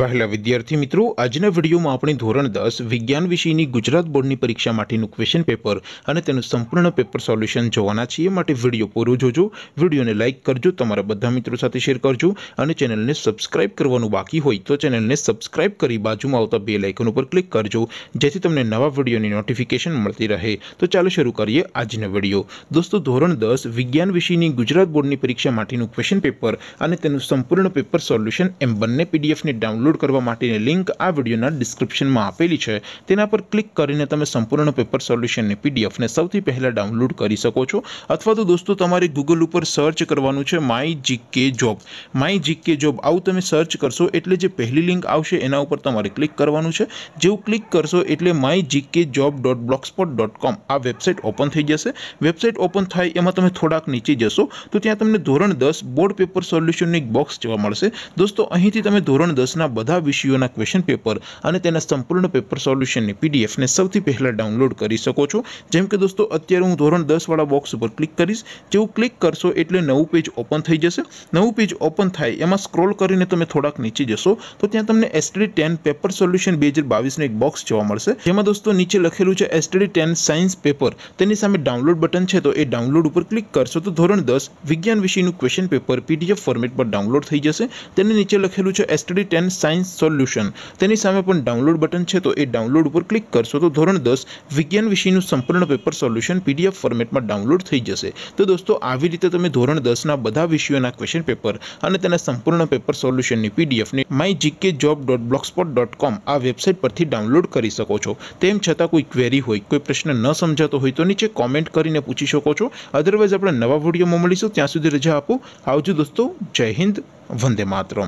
પહેલા વિદ્યાર્થી મિત્રો આજ ને વિડિયો માં આપણી ધોરણ 10 વિજ્ઞાન વિષય ની ગુજરાત બોર્ડ ની પરીક્ષા માંથી નું ક્વેશ્ચન પેપર અને તેનું સંપૂર્ણ પેપર સોલ્યુશન જોવા ના છે માટે વિડિયો પૂરો જોજો વિડિયોને લાઈક કરજો તમારા બધા મિત્રો સાથે શેર કરજો અને ચેનલ ને સબ્સ્ક્રાઇબ કરવાનું બાકી હોય તો ચેનલ ને સબ્સ્ક્રાઇબ કરી બાજુમાં આવતા બેલ આઇકન ઉપર ક્લિક કરજો જેથી તમને નવા વિડિયો ની નોટિફિકેશન મળતી રહે તો ચાલો શરૂ કરીએ આજ ને વિડિયો દોસ્તો ધોરણ 10 વિજ્ઞાન વિષય ની ગુજરાત બોર્ડ ની પરીક્ષા માંથી નું ક્વેશ્ચન પેપર અને તેનું સંપૂર્ણ પેપર સોલ્યુશન એમ બનને પીડીએફ ને ડાઉનલોડ કરવા માટેની લિંક આ વિડિયોના ડિસ્ક્રિપ્શનમાં આપેલી છે તેના પર ક્લિક કરીને તમે સંપૂર્ણ પેપર સોલ્યુશન ને પીડીએફ ને સૌથી પહેલા ડાઉનલોડ કરી શકો છો અથવા તો દોસ્તો તમારે Google ઉપર સર્ચ કરવાનું છે mygkjob mygkjob આઉતમે સર્ચ કરશો એટલે જે પહેલી લિંક આવશે એના ઉપર તમારે ક્લિક કરવાનું છે જેઉ ક્લિક કરશો એટલે mygkjob.blogspot.com આ વેબસાઈટ ઓપન થઈ જશે વેબસાઈટ ઓપન થાય એમાં તમે થોડાક નીચે જશો તો ત્યાં તમને ધોરણ 10 બોર્ડ પેપર સોલ્યુશન ની એક બોક્સ જોવા મળશે દોસ્તો અહીંથી તમે ધોરણ 10 ના વધા વિષયોના ક્વેશ્ચન પેપર અને તેના સંપૂર્ણ પેપર સોલ્યુશનની પીડીએફ ને સૌથી પહેલા ડાઉનલોડ કરી શકો છો જેમ કે દોસ્તો અત્યારે હું ધોરણ 10 વાળા બોક્સ ઉપર ક્લિક કરીશ જે હું ક્લિક કરશો એટલે નવું પેજ ઓપન થઈ જશે નવું પેજ ઓપન થાય એમાં સ્ક્રોલ કરીને તમે થોડાક નીચે જશો તો ત્યાં તમને STD 10 પેપર સોલ્યુશન 2022 નો એક બોક્સ જોવા મળશે જેમ આ દોસ્તો નીચે લખેલું છે STD 10 સાયન્સ પેપર તેની સામે ડાઉનલોડ બટન છે તો એ ડાઉનલોડ ઉપર ક્લિક કરશો તો ધોરણ 10 વિજ્ઞાન વિષયનું ક્વેશ્ચન પેપર પીડીએફ ફોર્મેટમાં ડાઉનલોડ થઈ જશે તેની નીચે લખેલું છે STD 10 સાઈન્સ સોલ્યુશન તેની સામે પણ ડાઉનલોડ બટન છે તો એ ડાઉનલોડ ઉપર ક્લિક કરશો તો ધોરણ 10 વિજ્ઞાન વિષયનું સંપૂર્ણ પેપર સોલ્યુશન પીડીએફ ફોર્મેટમાં ડાઉનલોડ થઈ જશે તો દોસ્તો આવી રીતે તમે ધોરણ 10 ના બધા વિષયોના ક્વેશ્ચન પેપર અને તેના સંપૂર્ણ પેપર સોલ્યુશનની પીડીએફ ને mygkjob.blogspot.com આ વેબસાઈટ પરથી ડાઉનલોડ કરી શકો છો તેમ છતાં કોઈ ક્વેરી હોય કોઈ પ્રશ્ન ન સમજતો હોય તો નીચે કમેન્ટ કરીને પૂછી શકો છો અધરવાઇઝ આપણે નવા વિડિયોમાં મળીશું ત્યાં સુધી રજા આપો આવજો દોસ્તો જય હિન્દ વંદે માતરમ